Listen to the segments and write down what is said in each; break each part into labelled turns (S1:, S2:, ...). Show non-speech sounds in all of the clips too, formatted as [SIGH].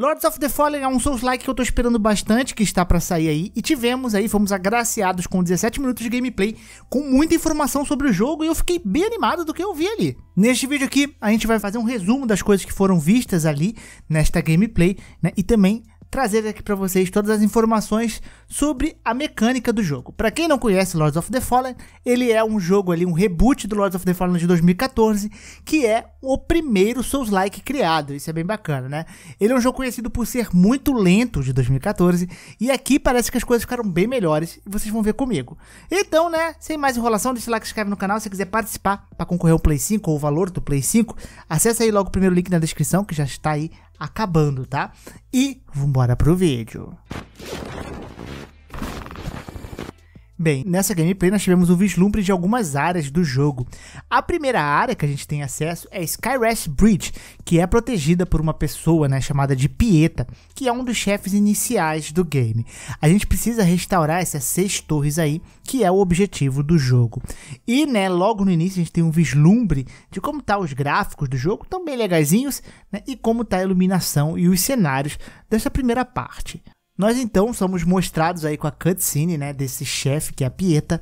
S1: Lords of the Fallen é um Souls-like que eu tô esperando bastante, que está para sair aí. E tivemos aí, fomos agraciados com 17 minutos de gameplay, com muita informação sobre o jogo, e eu fiquei bem animado do que eu vi ali. Neste vídeo aqui, a gente vai fazer um resumo das coisas que foram vistas ali nesta gameplay, né? E também trazer aqui para vocês todas as informações sobre a mecânica do jogo. Para quem não conhece Lords of the Fallen, ele é um jogo ali, um reboot do Lords of the Fallen de 2014, que é o primeiro Souls-like criado. Isso é bem bacana, né? Ele é um jogo conhecido por ser muito lento de 2014 e aqui parece que as coisas ficaram bem melhores e vocês vão ver comigo. Então, né, sem mais enrolação, deixa o like, se inscreve no canal se quiser participar para concorrer ao Play 5 ou o valor do Play 5. Acesse aí logo o primeiro link na descrição que já está aí acabando, tá? E vambora pro vídeo. Bem, nessa gameplay nós tivemos um vislumbre de algumas áreas do jogo. A primeira área que a gente tem acesso é Skyrest Bridge, que é protegida por uma pessoa né, chamada de Pieta, que é um dos chefes iniciais do game. A gente precisa restaurar essas seis torres aí, que é o objetivo do jogo. E né, logo no início a gente tem um vislumbre de como tá os gráficos do jogo, tão bem legazinhos, né, e como tá a iluminação e os cenários dessa primeira parte. Nós então somos mostrados aí com a cutscene, né, desse chefe que é a Pieta,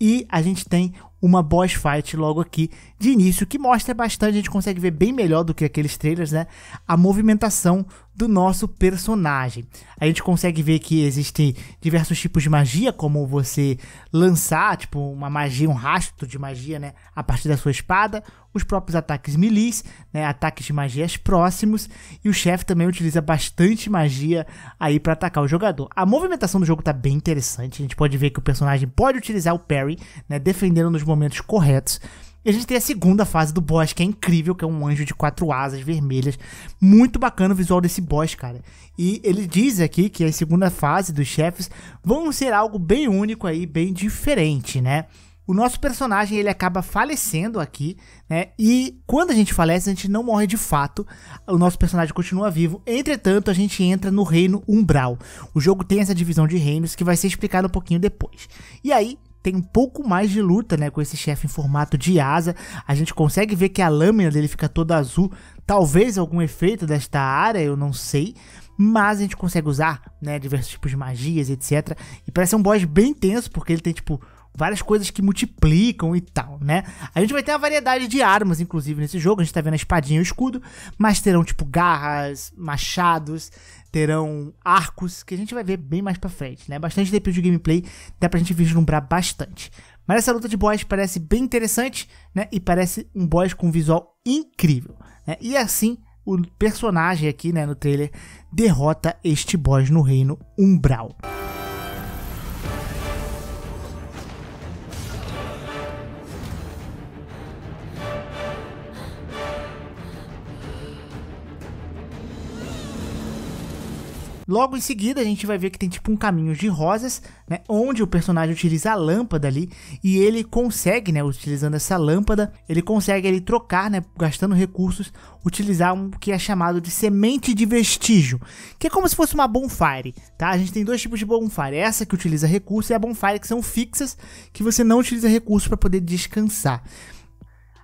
S1: e a gente tem uma boss fight logo aqui de início que mostra bastante, a gente consegue ver bem melhor do que aqueles trailers, né, a movimentação do nosso personagem. A gente consegue ver que existem diversos tipos de magia, como você lançar, tipo, uma magia, um rastro de magia, né, a partir da sua espada, os próprios ataques milis, né, ataques de magias próximos, e o chefe também utiliza bastante magia aí para atacar o jogador. A movimentação do jogo tá bem interessante, a gente pode ver que o personagem pode utilizar o parry, né, defendendo nos momentos corretos. E a gente tem a segunda fase do boss, que é incrível, que é um anjo de quatro asas vermelhas. Muito bacana o visual desse boss, cara. E ele diz aqui que a segunda fase dos chefes vão ser algo bem único aí, bem diferente, né? O nosso personagem ele acaba falecendo aqui, né? E quando a gente falece, a gente não morre de fato. O nosso personagem continua vivo. Entretanto, a gente entra no reino Umbral. O jogo tem essa divisão de reinos que vai ser explicado um pouquinho depois. E aí, tem um pouco mais de luta, né, com esse chefe em formato de asa. A gente consegue ver que a lâmina dele fica toda azul, talvez algum efeito desta área, eu não sei, mas a gente consegue usar, né, diversos tipos de magias, etc. E parece um boss bem tenso porque ele tem tipo várias coisas que multiplicam e tal, né? A gente vai ter uma variedade de armas, inclusive, nesse jogo. A gente tá vendo a espadinha e o escudo, mas terão, tipo, garras, machados, terão arcos que a gente vai ver bem mais pra frente, né? Bastante tempo de gameplay, dá pra gente vislumbrar bastante. Mas essa luta de boss parece bem interessante, né? E parece um boss com um visual incrível. Né? E assim, o personagem aqui, né, no trailer, derrota este boss no reino Umbral. Logo em seguida, a gente vai ver que tem tipo um caminho de rosas, né? Onde o personagem utiliza a lâmpada ali e ele consegue, né? Utilizando essa lâmpada, ele consegue ele trocar, né? Gastando recursos, utilizar um que é chamado de semente de vestígio, que é como se fosse uma bonfire, tá? A gente tem dois tipos de bonfire: essa que utiliza recursos e a bonfire que são fixas, que você não utiliza recursos para poder descansar.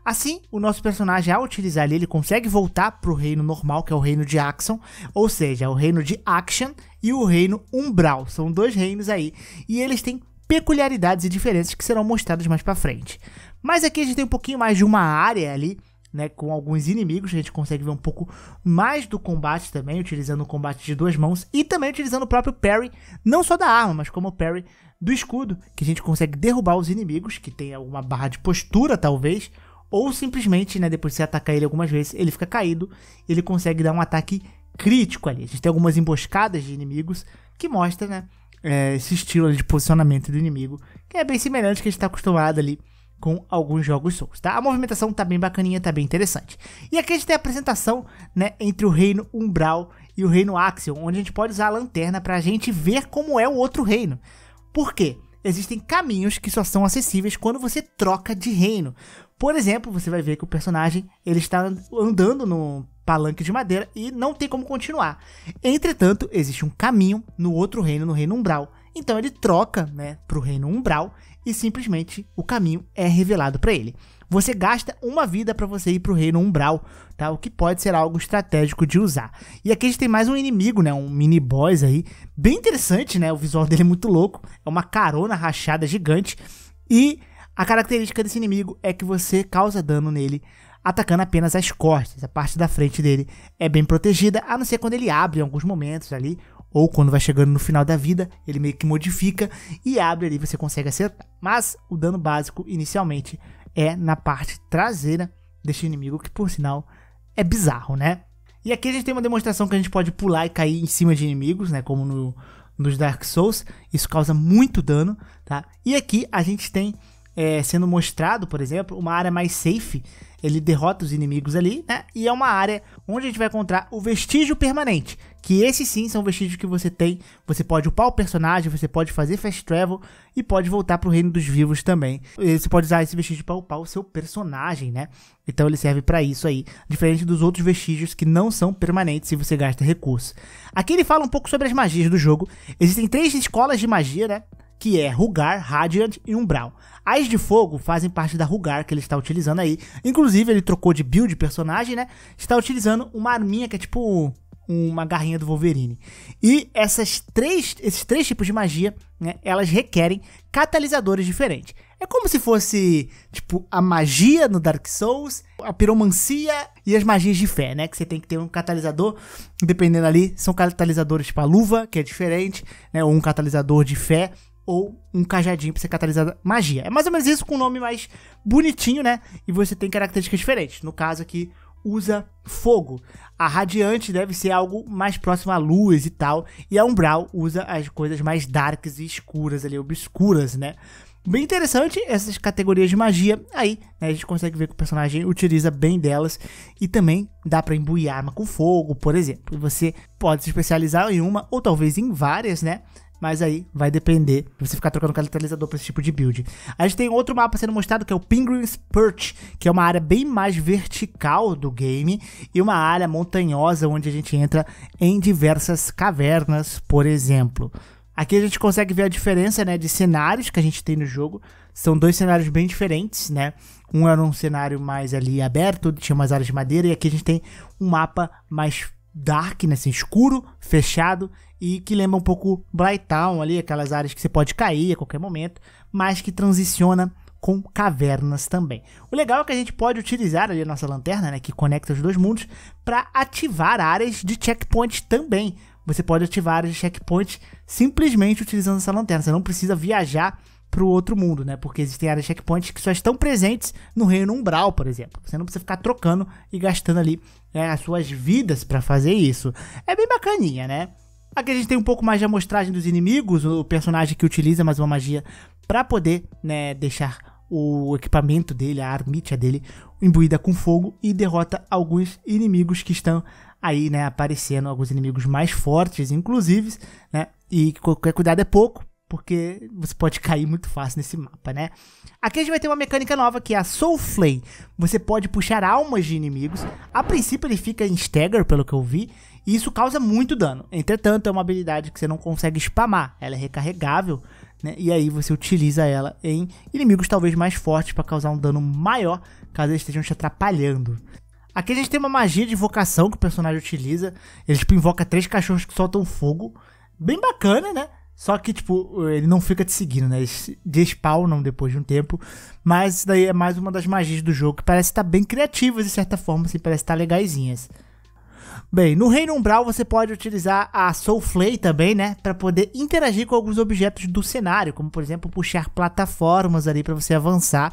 S1: Assim, o nosso personagem, ao utilizar ele, ele consegue voltar para o reino normal, que é o reino de Axon, ou seja, o reino de Action e o reino Umbral. São dois reinos aí, e eles têm peculiaridades e diferenças que serão mostradas mais para frente. Mas aqui a gente tem um pouquinho mais de uma área ali, né, com alguns inimigos, a gente consegue ver um pouco mais do combate também, utilizando o combate de duas mãos e também utilizando o próprio parry, não só da arma, mas como o parry do escudo, que a gente consegue derrubar os inimigos, que tem alguma barra de postura talvez, ou simplesmente, né, depois de você atacar ele algumas vezes, ele fica caído, ele consegue dar um ataque crítico ali. A gente tem algumas emboscadas de inimigos que mostra, né, é, esse estilo de posicionamento do inimigo, que é bem semelhante que a gente está acostumado ali com alguns jogos Souls, tá? A movimentação tá bem bacaninha, tá bem interessante. E aqui a gente tem a apresentação, né, entre o reino Umbral e o reino Axion, onde a gente pode usar a lanterna pra gente ver como é o outro reino. Por quê? existem caminhos que só são acessíveis quando você troca de reino. Por exemplo, você vai ver que o personagem ele está andando num palanque de madeira e não tem como continuar. Entretanto, existe um caminho no outro reino, no reino umbral. Então ele troca, né, para o reino umbral e simplesmente o caminho é revelado para ele você gasta uma vida para você ir pro reino umbral, tá? O que pode ser algo estratégico de usar. E aqui a gente tem mais um inimigo, né? Um mini boss aí, bem interessante, né? O visual dele é muito louco, é uma carona rachada gigante e a característica desse inimigo é que você causa dano nele atacando apenas as costas. A parte da frente dele é bem protegida, a não ser quando ele abre em alguns momentos ali, ou quando vai chegando no final da vida, ele meio que modifica e abre ali, você consegue acertar. Mas o dano básico inicialmente é na parte traseira deste inimigo, que por sinal é bizarro, né? E aqui a gente tem uma demonstração que a gente pode pular e cair em cima de inimigos, né? Como no, nos Dark Souls, isso causa muito dano, tá? E aqui a gente tem é, sendo mostrado, por exemplo, uma área mais safe. Ele derrota os inimigos ali, né? E é uma área onde a gente vai encontrar o vestígio permanente. Que esses sim são vestígios que você tem. Você pode upar o personagem, você pode fazer fast travel e pode voltar pro reino dos vivos também. Você pode usar esse vestígio para upar o seu personagem, né? Então ele serve para isso aí, diferente dos outros vestígios que não são permanentes se você gasta recurso. Aqui ele fala um pouco sobre as magias do jogo. Existem três escolas de magia, né? que é Rugar, Radiant e Umbral. As de fogo fazem parte da Rugar que ele está utilizando aí. Inclusive, ele trocou de build personagem, né? Está utilizando uma arminha que é tipo uma garrinha do Wolverine. E essas três, esses três tipos de magia, né, elas requerem catalisadores diferentes. É como se fosse, tipo, a magia no Dark Souls, a piromancia e as magias de fé, né? Que você tem que ter um catalisador, dependendo ali, são catalisadores para a luva, que é diferente, né? Ou um catalisador de fé, ou um cajadinho pra você catalisar magia. É mais ou menos isso com um nome mais bonitinho, né? E você tem características diferentes. No caso aqui, usa fogo. A radiante deve ser algo mais próximo à luz e tal. E a umbral usa as coisas mais darks e escuras ali, obscuras, né? Bem interessante essas categorias de magia. Aí né, a gente consegue ver que o personagem utiliza bem delas. E também dá para embuiar arma com fogo, por exemplo. Você pode se especializar em uma ou talvez em várias, né? Mas aí vai depender de você ficar trocando catalisador para esse tipo de build. A gente tem outro mapa sendo mostrado que é o Penguin's Perch, que é uma área bem mais vertical do game e uma área montanhosa onde a gente entra em diversas cavernas, por exemplo. Aqui a gente consegue ver a diferença né, de cenários que a gente tem no jogo. São dois cenários bem diferentes, né? Um era um cenário mais ali aberto, tinha umas áreas de madeira, e aqui a gente tem um mapa mais dark, né, assim, escuro, fechado e que lembra um pouco Town ali, aquelas áreas que você pode cair a qualquer momento, mas que transiciona com cavernas também. O legal é que a gente pode utilizar ali a nossa lanterna, né, que conecta os dois mundos, para ativar áreas de checkpoint também. Você pode ativar áreas de checkpoint simplesmente utilizando essa lanterna. Você não precisa viajar para o outro mundo, né? Porque existem áreas checkpoints que só estão presentes no reino umbral, por exemplo. Você não precisa ficar trocando e gastando ali né, as suas vidas para fazer isso. É bem bacaninha, né? Aqui a gente tem um pouco mais de amostragem dos inimigos, o personagem que utiliza mais uma magia para poder né, deixar o equipamento dele, a armítia dele, imbuída com fogo e derrota alguns inimigos que estão aí, né, aparecendo, alguns inimigos mais fortes, inclusive, né, e qualquer cuidado é pouco, porque você pode cair muito fácil nesse mapa, né? Aqui a gente vai ter uma mecânica nova que é a Soul Flame. Você pode puxar almas de inimigos. A princípio ele fica em stagger, pelo que eu vi, e isso causa muito dano. Entretanto, é uma habilidade que você não consegue spamar, ela é recarregável, né? E aí você utiliza ela em inimigos talvez mais fortes para causar um dano maior, caso eles estejam te atrapalhando. Aqui a gente tem uma magia de invocação que o personagem utiliza. Ele tipo, invoca três cachorros que soltam fogo. Bem bacana, né? Só que, tipo, ele não fica te seguindo, né? Eles despawnam depois de um tempo. Mas isso daí é mais uma das magias do jogo, que parece estar tá bem criativas de certa forma, assim, parece estar tá legaisinhas. Bem, no Reino Umbral você pode utilizar a soul Flay também, né, para poder interagir com alguns objetos do cenário, como por exemplo puxar plataformas ali para você avançar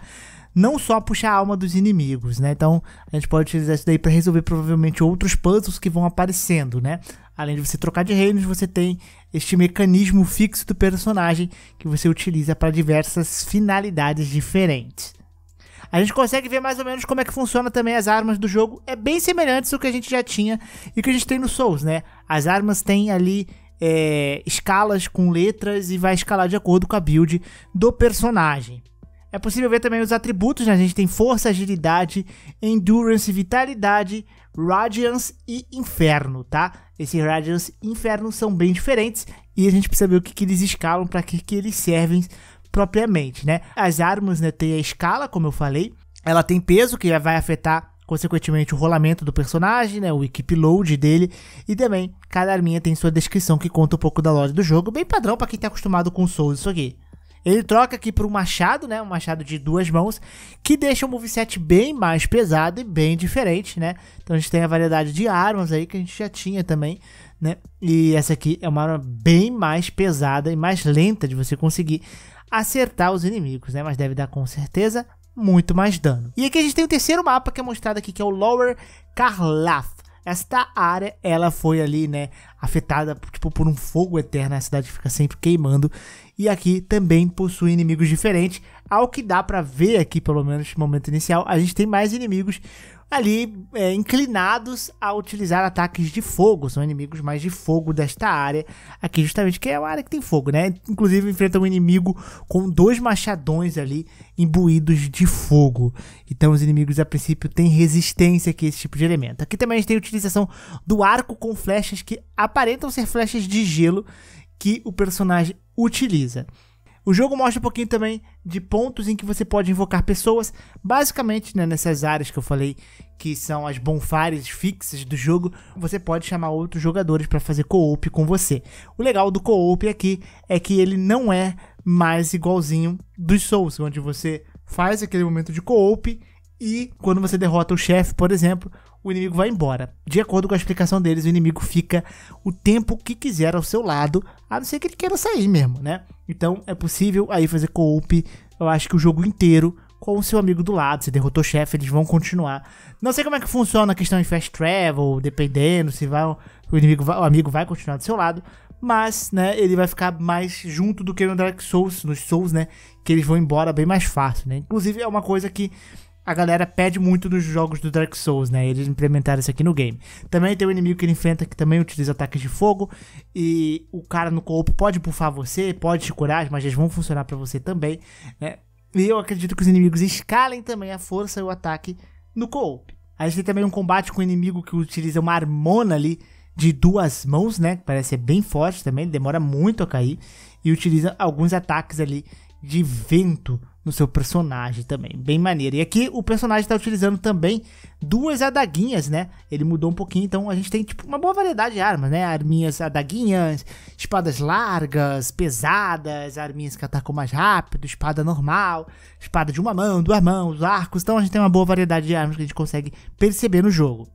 S1: não só puxar a alma dos inimigos, né? Então a gente pode utilizar isso daí para resolver provavelmente outros puzzles que vão aparecendo, né? Além de você trocar de reinos, você tem este mecanismo fixo do personagem que você utiliza para diversas finalidades diferentes. A gente consegue ver mais ou menos como é que funciona também as armas do jogo. É bem semelhante ao que a gente já tinha e que a gente tem no Souls, né? As armas têm ali é, escalas com letras e vai escalar de acordo com a build do personagem. É possível ver também os atributos, né? A gente tem força, agilidade, endurance, vitalidade, radiance e inferno, tá? Esses radiance e inferno são bem diferentes e a gente precisa ver o que, que eles escalam, para que, que eles servem propriamente, né? As armas, né, tem a escala, como eu falei, ela tem peso que vai afetar consequentemente o rolamento do personagem, né, o equip load dele e também cada arminha tem sua descrição que conta um pouco da lore do jogo, bem padrão para quem tá acostumado com Souls isso aqui. Ele troca aqui para um machado, né? Um machado de duas mãos, que deixa o moveset bem mais pesado e bem diferente, né? Então a gente tem a variedade de armas aí que a gente já tinha também, né? E essa aqui é uma arma bem mais pesada e mais lenta de você conseguir acertar os inimigos, né? Mas deve dar com certeza muito mais dano. E aqui a gente tem o terceiro mapa que é mostrado aqui, que é o Lower Karlaf. Esta área, ela foi ali, né, afetada tipo, por um fogo eterno, a cidade fica sempre queimando. E aqui também possui inimigos diferentes. Ao que dá para ver aqui, pelo menos no momento inicial, a gente tem mais inimigos ali é, inclinados a utilizar ataques de fogo, são inimigos mais de fogo desta área aqui, justamente que é uma área que tem fogo, né? Inclusive enfrenta um inimigo com dois machadões ali imbuídos de fogo. Então os inimigos a princípio têm resistência aqui a esse tipo de elemento. Aqui também a gente tem a utilização do arco com flechas que aparentam ser flechas de gelo que o personagem utiliza. O jogo mostra um pouquinho também de pontos em que você pode invocar pessoas, basicamente né, nessas áreas que eu falei, que são as bonfires fixas do jogo, você pode chamar outros jogadores para fazer co-op com você. O legal do co-op aqui é que ele não é mais igualzinho dos Souls, onde você faz aquele momento de co-op e quando você derrota o chefe, por exemplo, o inimigo vai embora. De acordo com a explicação deles, o inimigo fica o tempo que quiser ao seu lado, a não ser que ele queira sair mesmo, né? Então é possível aí fazer co-op, eu acho que o jogo inteiro, com o seu amigo do lado. Se derrotou o chefe, eles vão continuar. Não sei como é que funciona a questão de fast travel, dependendo se vai, o, inimigo vai, o amigo vai continuar do seu lado. Mas, né, ele vai ficar mais junto do que no Dark Souls, nos Souls, né? Que eles vão embora bem mais fácil, né? Inclusive é uma coisa que a galera pede muito nos jogos do Dark Souls, né? Eles implementaram isso aqui no game. Também tem um inimigo que ele enfrenta que também utiliza ataques de fogo. E o cara no co pode bufar você, pode te curar, as magias vão funcionar para você também, né? E eu acredito que os inimigos escalem também a força e o ataque no co-op. A gente tem também um combate com um inimigo que utiliza uma harmona ali de duas mãos, né? Que parece ser bem forte também, demora muito a cair. E utiliza alguns ataques ali de vento no seu personagem também. Bem maneiro. E aqui o personagem está utilizando também duas adaguinhas, né? Ele mudou um pouquinho, então a gente tem tipo uma boa variedade de armas, né? Arminhas adaguinhas, espadas largas, pesadas, arminhas que atacam mais rápido, espada normal, espada de uma mão, duas mãos, arcos. Então a gente tem uma boa variedade de armas que a gente consegue perceber no jogo.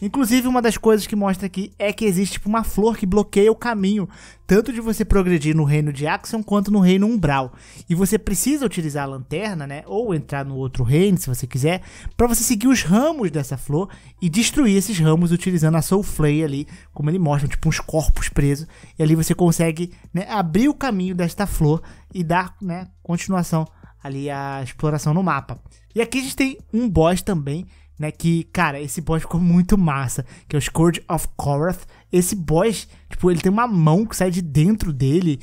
S1: Inclusive, uma das coisas que mostra aqui é que existe tipo, uma flor que bloqueia o caminho, tanto de você progredir no reino de Axion quanto no reino Umbral. E você precisa utilizar a lanterna, né, ou entrar no outro reino, se você quiser, para você seguir os ramos dessa flor e destruir esses ramos utilizando a Soul Flay ali, como ele mostra, tipo uns corpos presos. E ali você consegue né, abrir o caminho desta flor e dar né, continuação ali à exploração no mapa. E aqui a gente tem um boss também né, que, cara, esse boss ficou muito massa. Que é o Scourge of Korath. Esse boss, tipo, ele tem uma mão que sai de dentro dele.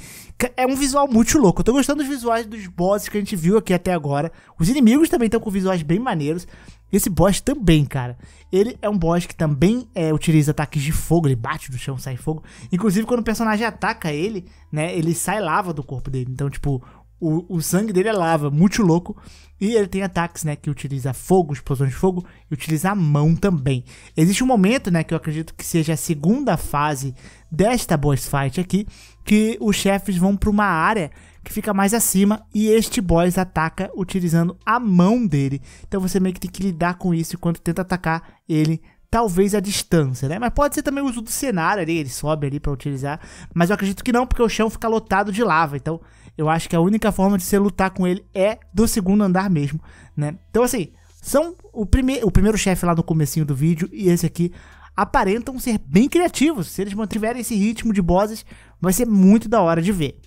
S1: É um visual muito louco. Eu tô gostando dos visuais dos bosses que a gente viu aqui até agora. Os inimigos também estão com visuais bem maneiros. Esse boss também, cara. Ele é um boss que também é, utiliza ataques de fogo. Ele bate no chão, sai fogo. Inclusive, quando o personagem ataca ele, né? Ele sai lava do corpo dele. Então, tipo, o, o sangue dele é lava, muito louco. E ele tem ataques, né, que utiliza fogo, explosões de fogo, e utiliza a mão também. Existe um momento, né, que eu acredito que seja a segunda fase desta boss fight aqui, que os chefes vão para uma área que fica mais acima e este boss ataca utilizando a mão dele. Então você meio que tem que lidar com isso enquanto tenta atacar ele talvez a distância, né? Mas pode ser também o uso do cenário ali, ele sobe ali para utilizar, mas eu acredito que não, porque o chão fica lotado de lava, então eu acho que a única forma de você lutar com ele é do segundo andar mesmo, né? Então assim, são o, prime o primeiro chefe lá no comecinho do vídeo e esse aqui aparentam ser bem criativos. Se eles mantiverem esse ritmo de bosses, vai ser muito da hora de ver.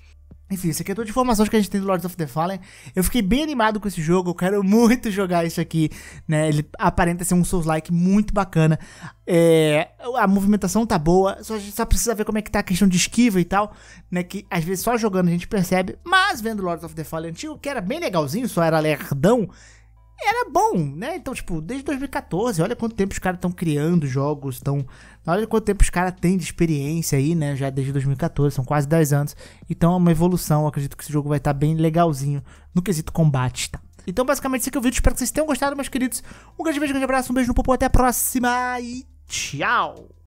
S1: Enfim, isso aqui é toda informações que a gente tem do Lords of the Fallen. Eu fiquei bem animado com esse jogo, eu quero [LAUGHS] muito jogar isso aqui, né? Ele aparenta ser um Souls-like muito bacana. É, a movimentação tá boa, só a gente só precisa ver como é que tá a questão de esquiva e tal, né? Que às vezes só jogando a gente percebe, mas vendo Lords of the Fallen antigo, que era bem legalzinho, só era lerdão, era bom, né? Então, tipo, desde 2014, olha quanto tempo os caras estão criando jogos, estão. Olha quanto tempo os caras têm de experiência aí, né? Já desde 2014, são quase 10 anos. Então é uma evolução, eu acredito que esse jogo vai estar tá bem legalzinho no quesito combate, tá? Então, basicamente, esse aqui é o vídeo. Espero que vocês tenham gostado, meus queridos. Um grande beijo, um grande abraço, um beijo no popô, até a próxima e tchau!